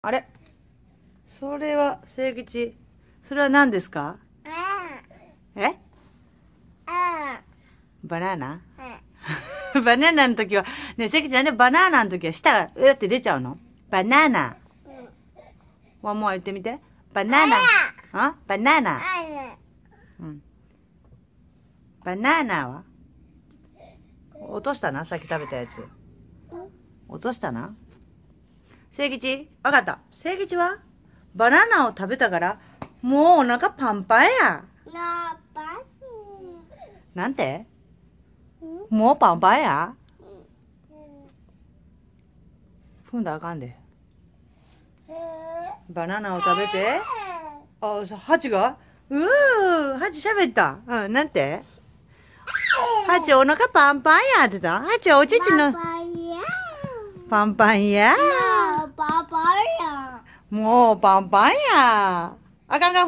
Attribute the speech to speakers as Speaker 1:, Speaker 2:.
Speaker 1: あれそれは清吉それは何ですかえバナナ バナナの時はね関吉、なんでバナナの時は舌がうって出ちゃうのバナナワンモア言ってみてバナナあバナナバナナは落としたなさっき食べたやつ落としたな聖吉わかった。聖吉はバナナを食べたから、もうお腹パンパンや。
Speaker 2: なパン。
Speaker 1: なんてもうパンパンや踏んだあかんで。バナナを食べて。あ、ハチがうー、ハチ喋った。うん、なんてハチお腹パンパンやって言った。ハチお乳の。パンパンや。パンパンや。么棒棒呀！啊，刚刚。